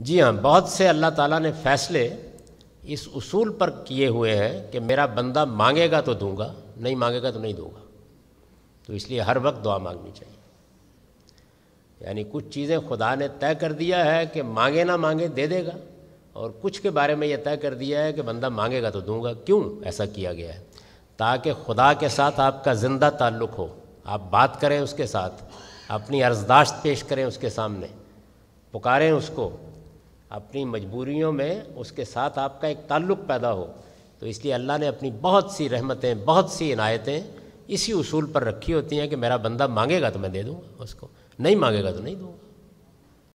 जी हाँ बहुत से अल्लाह ताला ने फैसले इस उसूल पर किए हुए हैं कि मेरा बंदा मांगेगा तो दूंगा नहीं मांगेगा तो नहीं दूंगा तो इसलिए हर वक्त दुआ मांगनी चाहिए यानी कुछ चीज़ें खुदा ने तय कर दिया है कि मांगे ना मांगे दे देगा और कुछ के बारे में यह तय कर दिया है कि बंदा मांगेगा तो दूंगा क्यों ऐसा किया गया है ताकि खुदा के साथ आपका ज़िंदा ताल्लुक हो आप बात करें उसके साथ अपनी अर्जदाश्त पेश करें उसके सामने पुकारें उसको अपनी मजबूरियों में उसके साथ आपका एक ताल्लुक़ पैदा हो तो इसलिए अल्लाह ने अपनी बहुत सी रहमतें बहुत सी इनायतें इसी उसूल पर रखी होती हैं कि मेरा बंदा मांगेगा तो मैं दे दूँगा उसको नहीं मांगेगा तो नहीं दूँगा